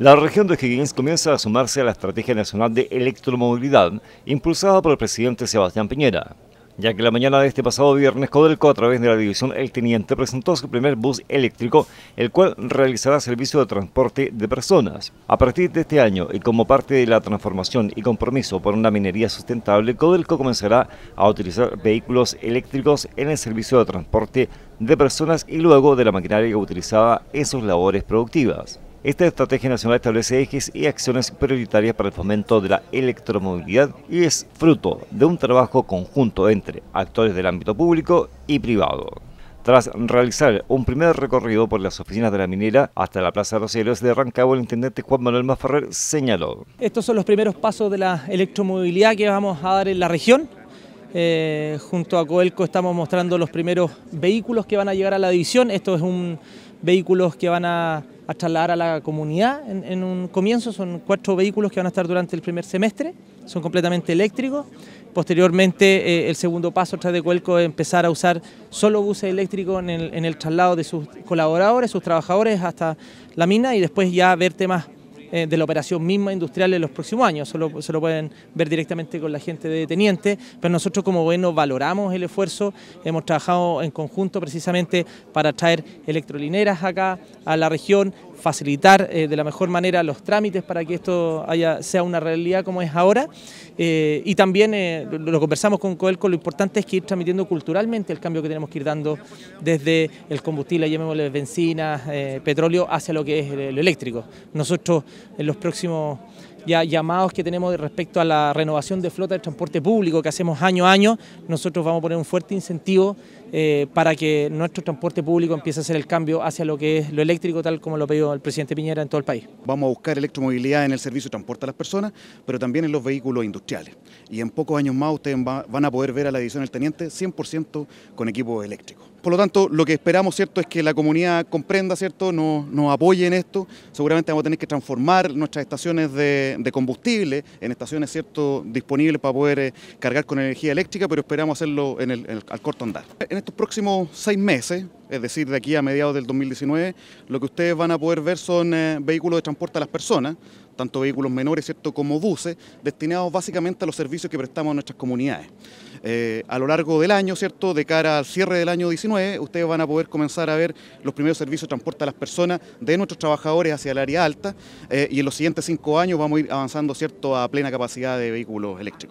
La región de Higgins comienza a sumarse a la Estrategia Nacional de Electromovilidad impulsada por el presidente Sebastián Piñera, ya que la mañana de este pasado viernes Codelco a través de la división El Teniente presentó su primer bus eléctrico, el cual realizará servicio de transporte de personas. A partir de este año y como parte de la transformación y compromiso por una minería sustentable, Codelco comenzará a utilizar vehículos eléctricos en el servicio de transporte de personas y luego de la maquinaria que en sus labores productivas. Esta estrategia nacional establece ejes y acciones prioritarias para el fomento de la electromovilidad y es fruto de un trabajo conjunto entre actores del ámbito público y privado. Tras realizar un primer recorrido por las oficinas de la minera hasta la Plaza de los de Rancagua, el intendente Juan Manuel Ferrer señaló. Estos son los primeros pasos de la electromovilidad que vamos a dar en la región. Eh, junto a Coelco estamos mostrando los primeros vehículos que van a llegar a la división. Esto es un vehículos que van a, trasladar a la comunidad en, un comienzo. Son cuatro vehículos que van a estar durante el primer semestre, son completamente eléctricos. Posteriormente, eh, el segundo paso tras de Cuelco es empezar a usar solo buses eléctricos en el, en el traslado de sus colaboradores, sus trabajadores hasta la mina y después ya ver temas eh, de la operación misma industrial en los próximos años. Solo se lo pueden ver directamente con la gente de Teniente, pero nosotros como bueno valoramos el esfuerzo, hemos trabajado en conjunto precisamente para traer electrolineras acá a la región, facilitar eh, de la mejor manera los trámites para que esto haya, sea una realidad como es ahora. Eh, y también lo, conversamos con Coelco, lo importante es que ir transmitiendo culturalmente el cambio que tenemos que ir dando desde el combustible, llamémosle benzina, petróleo, hacia lo que es lo eléctrico. Nosotros en los próximos ya llamados que tenemos respecto a la renovación de flota de transporte público que hacemos año a año, nosotros vamos a poner un fuerte incentivo eh, para que nuestro transporte público empiece a hacer el cambio hacia lo que es lo eléctrico, tal como lo pidió el presidente Piñera en todo el país. Vamos a buscar electromovilidad en el servicio de transporte a las personas, pero también en los vehículos industriales. Y en pocos años más ustedes van a poder ver a la edición del Teniente 100% con equipo eléctrico. Por lo tanto, lo que esperamos ¿cierto? es que la comunidad comprenda, ¿cierto? nos apoye en esto. Seguramente vamos a tener que transformar nuestras estaciones de, de, combustible en estaciones cierto disponibles para poder eh, cargar con energía eléctrica, pero esperamos hacerlo en el, al corto andar. En estos próximos seis meses, es decir, de aquí a mediados del 2019, lo que ustedes van a poder ver son eh, vehículos de transporte a las personas, tanto vehículos menores cierto como buses, destinados básicamente a los servicios que prestamos a nuestras comunidades. Eh, a lo largo del año, ¿cierto? De cara al cierre del año 19, ustedes van a poder comenzar a ver los primeros servicios de transporte a las personas de nuestros trabajadores hacia el área alta eh, y en los siguientes cinco años vamos a ir avanzando, ¿cierto?, a plena capacidad de vehículos eléctricos.